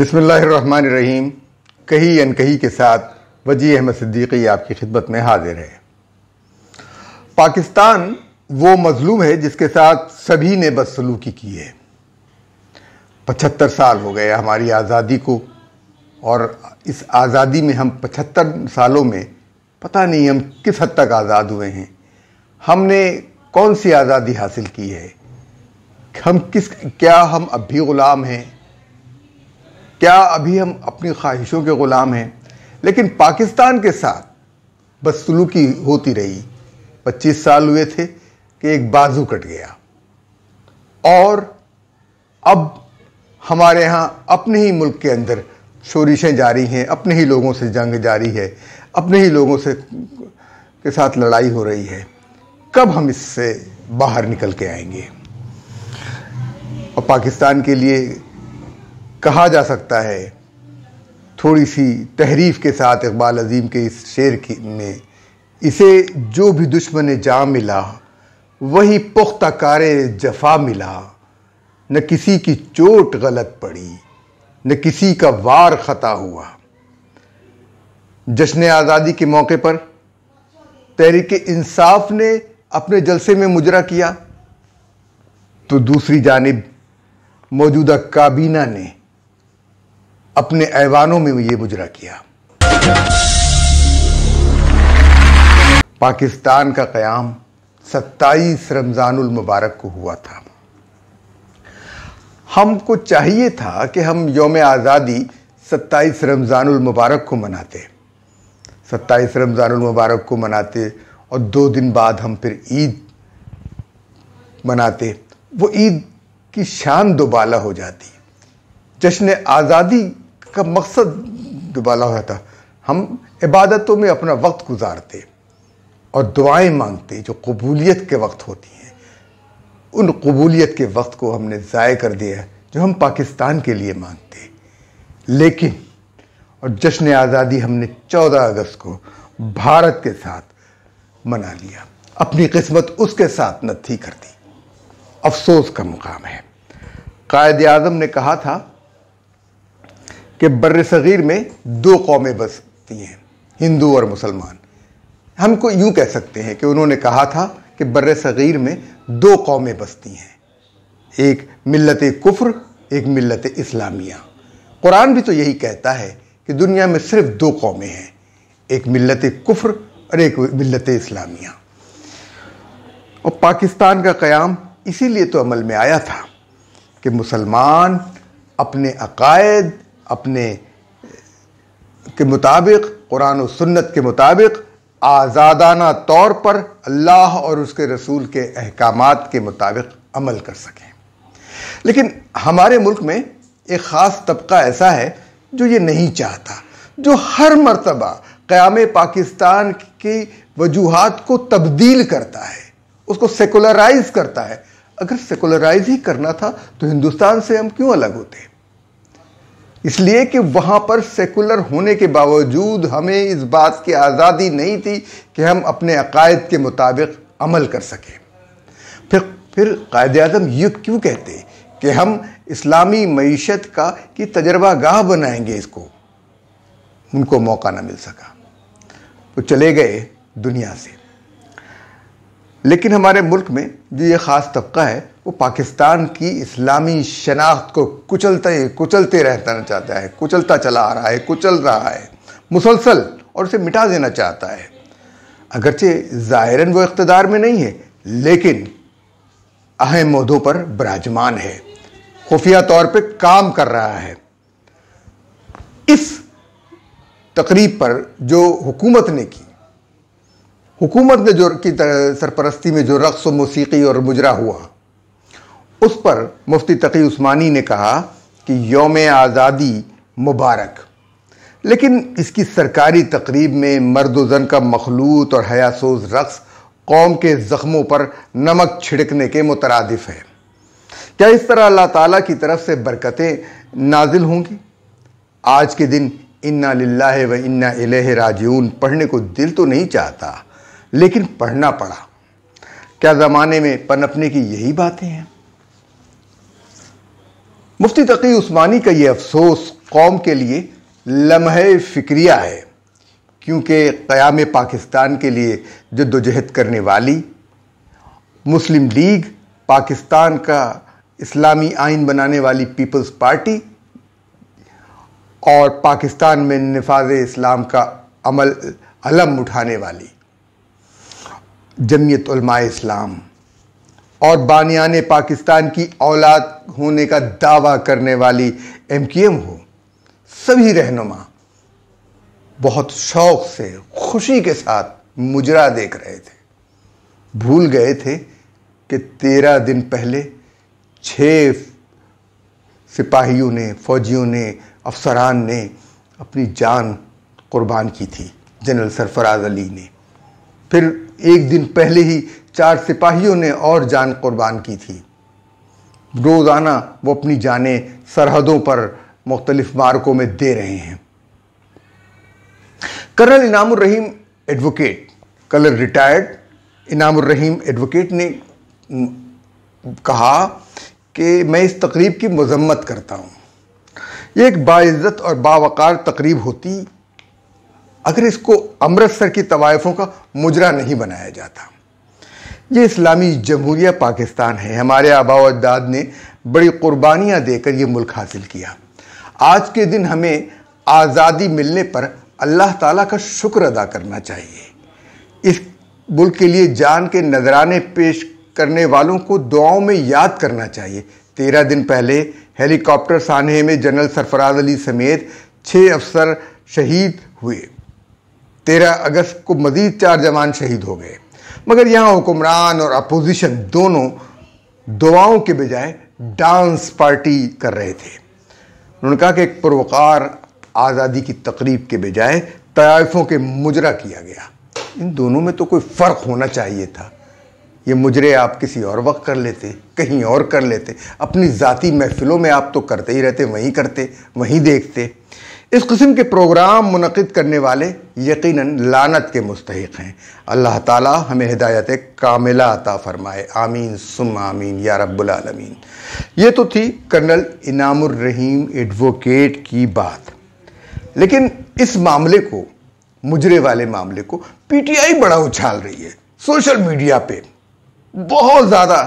बिसमीम कही अन कही के साथ वजी अहमद सिद्दीकी आपकी खिदमत में हाजिर है पाकिस्तान वो मज़लूम है जिसके साथ सभी ने बदसलूकी की है पचहत्तर साल हो गए हमारी आज़ादी को और इस आज़ादी में हम पचहत्तर सालों में पता नहीं हम किस हद तक आज़ाद हुए हैं हमने कौन सी आज़ादी हासिल की है हम किस क्या हम अब भी ग़ुलाम हैं क्या अभी हम अपनी ख्वाहिशों के ग़ुलाम हैं लेकिन पाकिस्तान के साथ बदसलूकी होती रही 25 साल हुए थे कि एक बाजू कट गया और अब हमारे यहाँ अपने ही मुल्क के अंदर शोरिशें जारी हैं अपने ही लोगों से जंग जारी है अपने ही लोगों से के साथ लड़ाई हो रही है कब हम इससे बाहर निकल के आएंगे और पाकिस्तान के लिए कहा जा सकता है थोड़ी सी तहरीफ के साथ इकबाल अजीम के इस शेर की में इसे जो भी दुश्मन जा मिला वही पुख्ता कार जफा मिला न किसी की चोट गलत पड़ी न किसी का वार ख़ता हुआ जश्न आज़ादी के मौके पर तहरीक इंसाफ ने अपने जलसे में मुजरा किया तो दूसरी जानब मौजूदा काबीना ने अपने ऐवानों में ये मुजरा किया पाकिस्तान का क्याम सत्ताईस रमज़ानुल मुबारक को हुआ था हमको चाहिए था कि हम योम आज़ादी सत्ताईस रमज़ानुल मुबारक को मनाते सत्ताईस रमज़ानुल मुबारक को मनाते और दो दिन बाद हम फिर ईद मनाते वो ईद की शान दोबाला हो जाती जश्न आज़ादी का मकसद दुबाला हुआ था हम इबादतों में अपना वक्त गुजारते और दुआएं मांगते जो कबूलियत के वक्त होती हैं उन कबूलियत के वक्त को हमने ज़ाय कर दिया जो हम पाकिस्तान के लिए मांगते लेकिन और जश्न आज़ादी हमने 14 अगस्त को भारत के साथ मना लिया अपनी किस्मत उसके साथ नथी कर दी अफसोस का मुकाम है कायद आज़म ने कहा था कि बर सग़ीर में दो कौमें बसती हैं हिंदू और मुसलमान हमको यूँ कह सकते हैं कि उन्होंने कहा था कि बर सग़ीर में दो कौमें बसती हैं एक मिलत कुफ्र एक मिलत इस्लामिया कुरान भी तो यही कहता है कि दुनिया में सिर्फ दो कौमें हैं एक मिलत कुफ्र और एक मिलत इस्लामिया और पाकिस्तान का क़्याम इसीलिए तो अमल में आया था कि मुसलमान अपने अकायद अपने के मुताबिक कुरान और सुन्नत के मुताबिक आज़ादाना तौर पर अल्लाह और उसके रसूल के अहकाम के मुताबिक अमल कर सकें लेकिन हमारे मुल्क में एक ख़ास तबका ऐसा है जो ये नहीं चाहता जो हर मरतबा क़्याम पाकिस्तान की वजूहत को तब्दील करता है उसको सेकुलराइज करता है अगर सेकुलराइज ही करना था तो हिंदुस्तान से हम क्यों अलग होते हैं इसलिए कि वहाँ पर सेकुलर होने के बावजूद हमें इस बात की आज़ादी नहीं थी कि हम अपने अकायद के मुताबिक अमल कर सकें फिर फिर कायद अजम ये क्यों कहते कि हम इस्लामी मीशत का की तजर्बा गाह बनाएंगे इसको उनको मौका ना मिल सका वो चले गए दुनिया से लेकिन हमारे मुल्क में जो ये ख़ास तबका है वो पाकिस्तान की इस्लामी शनाख्त को कुचलते कुचलते रहना चाहता है कुचलता चला आ रहा है कुचल रहा है मुसलसल और उसे मिटा देना चाहता है अगरचे ज़ाहिरन वो इकतदार में नहीं है लेकिन अहम अहदों पर बराजमान है खुफिया तौर पे काम कर रहा है इस तकरीब पर जो हुकूमत ने की हुकूमत ने जो की सरपरस्ती में जो रक्स व मौसीकी और मुजरा हुआ उस पर मुफ्ती तकी उस्मानी ने कहा कि योम आज़ादी मुबारक लेकिन इसकी सरकारी तकरीब में मर्द जन का मखलूत और हयासोज रक्स कौम के ज़ख्मों पर नमक छिड़कने के मुतरदफ है क्या इस तरह अल्लाह ताला की तरफ से बरकतें नाजिल होंगी आज के दिन इन्ना लिल्लाह व इन्ना अल राजून पढ़ने को दिल तो नहीं चाहता लेकिन पढ़ना पड़ा क्या ज़माने में पनपने की यही बातें हैं मुफ्ती तकी उस्मानी का ये अफसोस कौम के लिए लम्हे फिक्रिया है क्योंकि क़याम पाकिस्तान के लिए जद्दोजहद करने वाली मुस्लिम लीग पाकिस्तान का इस्लामी आइन बनाने वाली पीपल्स पार्टी और पाकिस्तान में नफाज इस्लाम का अमल अलम उठाने वाली जमीयत इस्लाम और बानियान पाकिस्तान की औलाद होने का दावा करने वाली एम की एम हो सभी रहनुमा बहुत शौक से खुशी के साथ मुजरा देख रहे थे भूल गए थे कि तेरह दिन पहले छः सिपाहियों ने फौजियों ने अफसरान ने अपनी जान कुर्बान की थी जनरल सरफराज अली ने फिर एक दिन पहले ही चार सिपाहियों ने और जान कुर्बान की थी रोज़ाना वो अपनी जानें सरहदों पर मुख्तलिफ मार्कों में दे रहे हैं colonel Inamur Rahim advocate colonel retired Inamur Rahim advocate ने कहा कि मैं इस तकरीब की मजम्मत करता हूँ ये एक बाज्ज़त और बावकार तकरीब होती अगर इसको अमृतसर की तवायफों का मुजरा नहीं बनाया जाता ये इस्लामी जमहूरिया पाकिस्तान है हमारे आबा अजदाद ने बड़ी कुर्बानियाँ देकर ये मुल्क हासिल किया आज के दिन हमें आज़ादी मिलने पर अल्लाह ताला का शुक्र अदा करना चाहिए इस मुल्क के लिए जान के नजराने पेश करने वालों को दुआओं में याद करना चाहिए तेरह दिन पहले हेलीकॉप्टर सानहे में जनरल सरफराज अली समेत छः अफसर शहीद हुए तेरह अगस्त को मजीद चार जवान शहीद हो गए मगर यहाँ हुक्मरान और अपोजिशन दोनों दुआओं के बजाय डांस पार्टी कर रहे थे उन्होंने कहा कि एक पुरवकार आज़ादी की तकरीब के बजाय तयफ़ों के मुजरा किया गया इन दोनों में तो कोई फ़र्क होना चाहिए था ये मुजरे आप किसी और वक्त कर लेते कहीं और कर लेते अपनी ज़ाती महफिलों में आप तो करते ही रहते वहीं करते वहीं देखते इस कस्म के प्रोग्राम मनद करने वाले यकीन लानत के मुस्तक हैं अल्लाह ताली हमें हिदायत कामिला अता फ़रमाए आमीन सुम आमीन या रब्बुलमीन ये तो थी कर्नल इनामीम एडवोकेट की बात लेकिन इस मामले को मुजरे वाले मामले को पी टी आई बड़ा उछाल रही है सोशल मीडिया पे बहुत ज़्यादा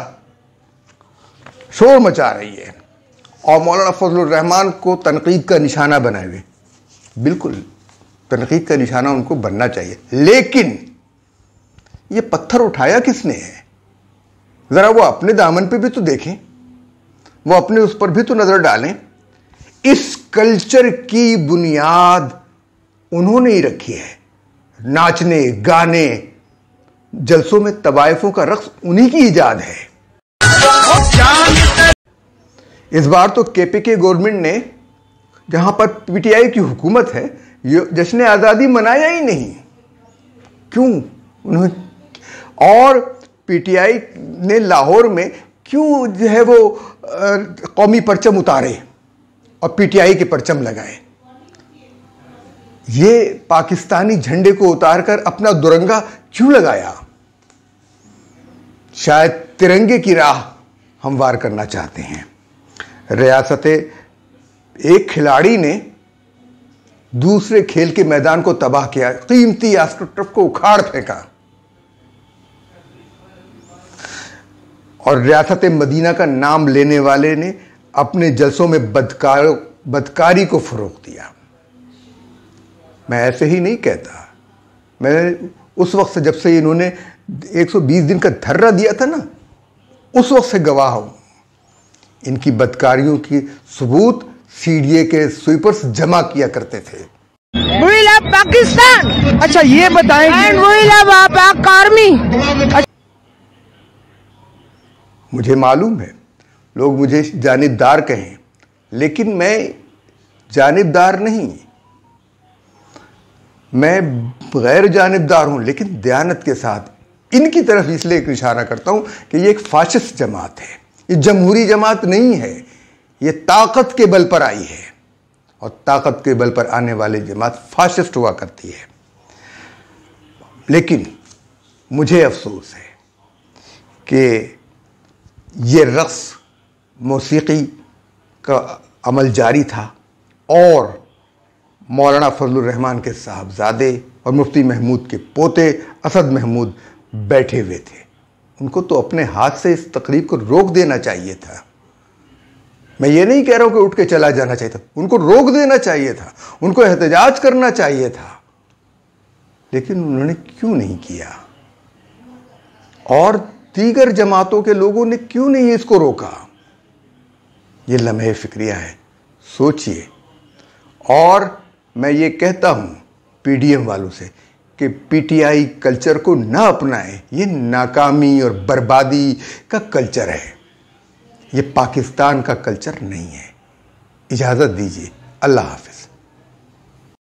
शोर मचा रही है और मौलाना फजल रहमान को तनकीद का निशाना बनाए हुए बिल्कुल तनकीद का निशाना उनको बनना चाहिए लेकिन ये पत्थर उठाया किसने है ज़रा वो अपने दामन पे भी तो देखें वो अपने उस पर भी तो नज़र डालें इस कल्चर की बुनियाद उन्होंने ही रखी है नाचने गाने जलसों में तवायफों का रक्स उन्हीं की ईजाद है इस बार तो केपी के गवर्नमेंट ने जहाँ पर पीटीआई की हुकूमत है ये जश्न आज़ादी मनाया ही नहीं क्यों उन्होंने और पीटीआई ने लाहौर में क्यों जो है वो कौमी परचम उतारे और पीटीआई के परचम लगाए ये पाकिस्तानी झंडे को उतारकर अपना दुरंगा क्यों लगाया शायद तिरंगे की राह हम वार करना चाहते हैं रियासतें एक खिलाड़ी ने दूसरे खेल के मैदान को तबाह किया कीमती एस्ट्रोटर्फ को उखाड़ फेंका और रियासत मदीना का नाम लेने वाले ने अपने जलसों में बदकार बदकारी को फरोख दिया मैं ऐसे ही नहीं कहता मैं उस वक्त से जब से इन्होंने 120 दिन का धर्रा दिया था ना उस वक्त से गवाह हूँ इनकी बदकारियों की सबूत सीडीए के स्वीपर्स जमा किया करते थे पाकिस्तान अच्छा ये बताएं एंड वी मुझे मालूम है लोग मुझे जानबदार कहें लेकिन मैं जानबदार नहीं मैं गैर जानबदार हूं लेकिन दयानत के साथ इनकी तरफ इसलिए इशारा करता हूं कि ये एक फाशिस्ट जमात है ये जमहूरी जमात नहीं है ये ताकत के बल पर आई है और ताकत के बल पर आने वाली जमात फासिस्ट हुआ करती है लेकिन मुझे अफसोस है कि ये रक्स मौसीकी का अमल जारी था और मौलाना फजलरहमान के साहबजादे और मुफ्ती महमूद के पोते असद महमूद बैठे हुए थे उनको तो अपने हाथ से इस तकरीब को रोक देना चाहिए था मैं ये नहीं कह रहा हूं कि उठ के चला जाना चाहिए था उनको रोक देना चाहिए था उनको एहतजाज करना चाहिए था लेकिन उन्होंने क्यों नहीं किया और दीगर जमातों के लोगों ने क्यों नहीं इसको रोका ये लम्हे फिक्रिया है सोचिए और मैं ये कहता हूँ पीडीएम वालों से कि पीटीआई कल्चर को ना अपनाएं ये नाकामी और बर्बादी का कल्चर है ये पाकिस्तान का कल्चर नहीं है इजाज़त दीजिए अल्लाह हाफि